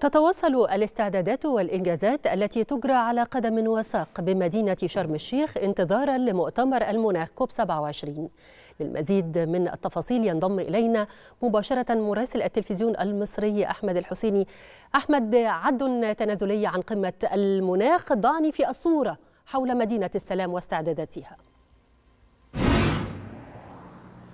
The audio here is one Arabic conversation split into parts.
تتواصل الاستعدادات والإنجازات التي تجرى على قدم وساق بمدينة شرم الشيخ انتظارا لمؤتمر المناخ كوب 27 للمزيد من التفاصيل ينضم إلينا مباشرة مراسل التلفزيون المصري أحمد الحسيني أحمد عد تنازلي عن قمة المناخ ضعني في الصورة حول مدينة السلام واستعداداتها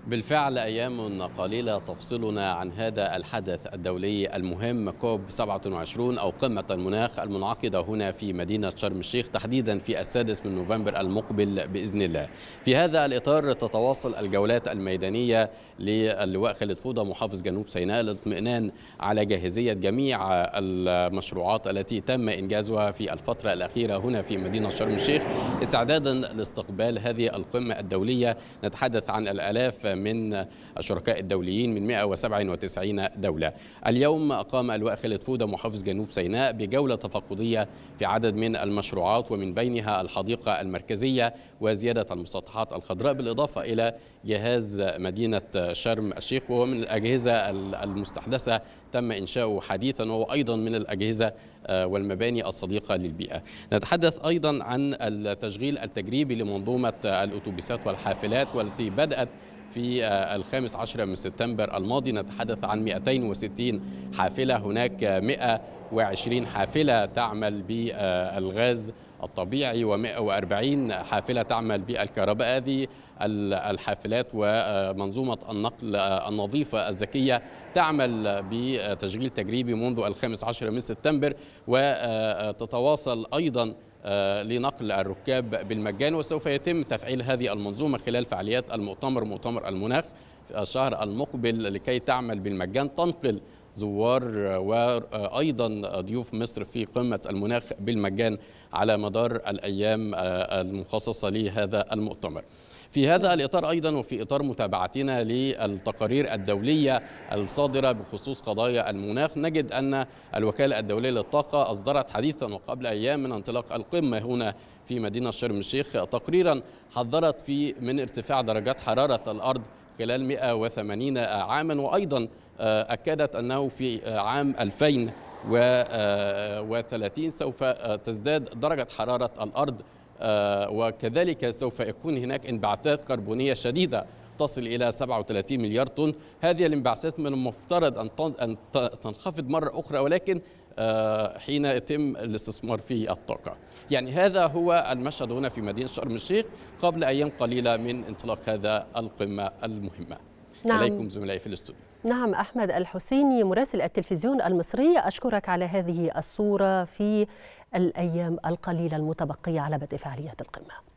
بالفعل أيام قليلة تفصلنا عن هذا الحدث الدولي المهم كوب 27 أو قمة المناخ المنعقدة هنا في مدينة شرم الشيخ تحديدا في السادس من نوفمبر المقبل بإذن الله في هذا الإطار تتواصل الجولات الميدانية للواء خالد فوضى محافظ جنوب سيناء للاطمئنان على جاهزية جميع المشروعات التي تم إنجازها في الفترة الأخيرة هنا في مدينة شرم الشيخ استعدادا لاستقبال هذه القمة الدولية نتحدث عن الآلاف من الشركاء الدوليين من 197 دولة اليوم قام اللواء خالد فودة محافظ جنوب سيناء بجولة تفقدية في عدد من المشروعات ومن بينها الحديقة المركزية وزيادة المسطحات الخضراء بالإضافة إلى جهاز مدينة شرم الشيخ وهو من الأجهزة المستحدثة تم إنشاؤه حديثا وهو أيضا من الأجهزة آه، والمباني الصديقة للبيئة نتحدث أيضا عن التشغيل التجريبي لمنظومة الأتوبيسات والحافلات والتي بدأت في آه، الخامس عشر من سبتمبر الماضي نتحدث عن 260 حافلة هناك 120 حافلة تعمل بالغاز الطبيعي و140 حافلة تعمل بالكهرباء هذه الحافلات ومنظومة النقل النظيفة الذكية تعمل بتشغيل تجريبي منذ الخامس عشر من سبتمبر وتتواصل أيضا آه، لنقل الركاب بالمجان وسوف يتم تفعيل هذه المنظومة خلال فعاليات المؤتمر مؤتمر المناخ في الشهر المقبل لكي تعمل بالمجان تنقل زوار وأيضا آه، ضيوف مصر في قمة المناخ بالمجان على مدار الأيام آه، المخصصة لهذا المؤتمر في هذا الإطار أيضا وفي إطار متابعتنا للتقارير الدولية الصادرة بخصوص قضايا المناخ نجد أن الوكالة الدولية للطاقة أصدرت حديثا وقبل أيام من انطلاق القمة هنا في مدينة شرم الشيخ تقريرا حذرت في من ارتفاع درجات حرارة الأرض خلال 180 عاما وأيضا آه، أكدت أنه في آه، عام 2030 آه، سوف تزداد درجة حرارة الأرض آه، وكذلك سوف يكون هناك انبعاثات كربونية شديدة تصل إلى 37 مليار طن هذه الانبعاثات من المفترض أن تنخفض مرة أخرى ولكن آه، حين يتم الاستثمار في الطاقة يعني هذا هو المشهد هنا في مدينة شرم الشيخ قبل أيام قليلة من انطلاق هذا القمة المهمة نعم. عليكم زملائي في الاستوديو نعم أحمد الحسيني مراسل التلفزيون المصري أشكرك على هذه الصورة في الأيام القليلة المتبقية على بدء فعاليات القمة